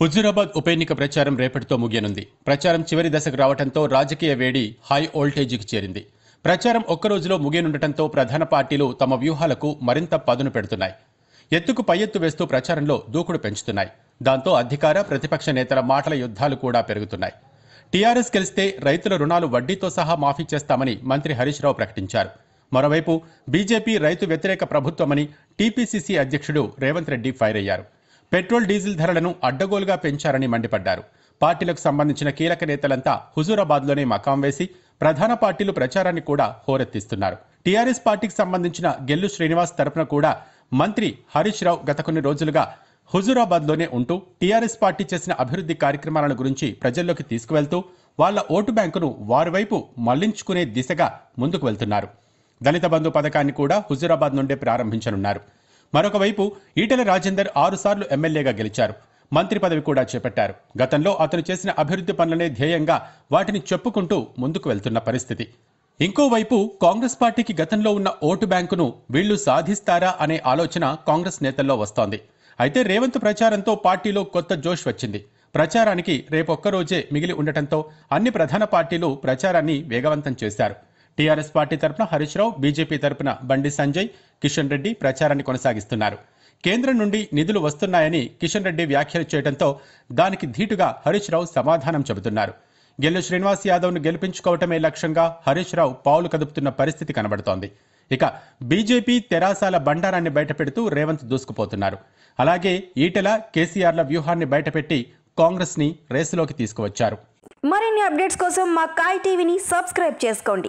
హుజూరాబాద్ ఉప ఎన్నిక ప్రచారం రేపటితో ముగియనుంది ప్రచారం చివరి దశకు రావడంతో రాజకీయ వేడి హై వోల్టేజీకి చేరింది ప్రచారం ఒక్కరోజులో ముగియనుండటంతో ప్రధాన పార్టీలు తమ వ్యూహాలకు మరింత పదును పెడుతున్నాయి ఎత్తుకు పై ఎత్తు వేస్తూ ప్రచారంలో దూకుడు పెంచుతున్నాయి దాంతో అధికార ప్రతిపక్ష నేతల మాటల యుద్ధాలు కూడా పెరుగుతున్నాయి టీఆర్ఎస్ గెలిస్తే రైతుల రుణాలు వడ్డీతో సహా మాఫీ చేస్తామని మంత్రి హరీష్ రావు ప్రకటించారు మరోవైపు బీజేపీ రైతు వ్యతిరేక ప్రభుత్వమని టీపీసీసీ అధ్యక్షుడు రేవంత్ రెడ్డి ఫైర్ అయ్యారు పెట్రోల్ డీజిల్ ధరలను అడ్డగోలుగా పెంచారని మండిపడ్డారు పార్టీలకు సంబంధించిన కీలక నేతలంతా హుజూరాబాద్లోనే మకాం వేసి ప్రధాన పార్టీలు ప్రచారాన్ని కూడా హోరెత్తిస్తున్నారు టీఆర్ఎస్ పార్టీకి సంబంధించిన గెల్లు శ్రీనివాస్ తరపున కూడా మంత్రి హరీష్ రావు గత కొన్ని రోజులుగా హుజూరాబాద్లోనే ఉంటూ టీఆర్ఎస్ పార్టీ చేసిన అభివృద్ధి కార్యక్రమాలను గురించి ప్రజల్లోకి తీసుకువెళ్తూ వాళ్ల ఓటు బ్యాంకును వారివైపు మళ్లించుకునే దిశగా ముందుకు వెళ్తున్నారు దళిత బంధు పథకాన్ని కూడా హుజూరాబాద్ నుండే ప్రారంభించనున్నారు మరొకవైపు ఈటెల రాజేందర్ ఆరుసార్లు ఎమ్మెల్యేగా గెలిచారు మంత్రి పదవి కూడా చేపట్టారు గతంలో అతను చేసిన అభివృద్ధి పనులనే ధ్యేయంగా వాటిని చెప్పుకుంటూ ముందుకు వెళ్తున్న పరిస్థితి ఇంకోవైపు కాంగ్రెస్ పార్టీకి గతంలో ఉన్న ఓటు బ్యాంకును వీళ్లు సాధిస్తారా అనే ఆలోచన కాంగ్రెస్ నేతల్లో వస్తోంది అయితే రేవంత్ ప్రచారంతో పార్టీలో కొత్త జోష్ వచ్చింది ప్రచారానికి రేపొక్కరోజే మిగిలి ఉండటంతో అన్ని ప్రధాన పార్టీలు ప్రచారాన్ని వేగవంతం చేశారు టీఆర్ఎస్ పార్టీ తరపున హరీష్ రావు బీజేపీ తరపున బండి సంజయ్ కిషన్ రెడ్డి ప్రచారాన్ని కొనసాగిస్తున్నారు కేంద్రం నుండి నిధులు వస్తున్నాయని కిషన్ రెడ్డి వ్యాఖ్యలు చేయడంతో దానికి ధీటుగా హరీష్ రావు సమాధానం చెబుతున్నారు గెల్లు శ్రీనివాస్ ను గెలిపించుకోవటమే లక్ష్యంగా హరీష్ రావు పావులు కదుపుతున్న పరిస్థితి కనబడుతోంది ఇక బీజేపీ తెరాసాల బండారాన్ని బయటపెడుతూ రేవంత్ దూసుకుపోతున్నారు అలాగే ఈటెల కేసీఆర్ల వ్యూహాన్ని బయటపెట్టి కాంగ్రెస్ని రేసులోకి తీసుకువచ్చారు మరిన్ని అప్డేట్స్ కోసం మా కాయ్ టీవీని సబ్స్క్రైబ్ చేసుకోండి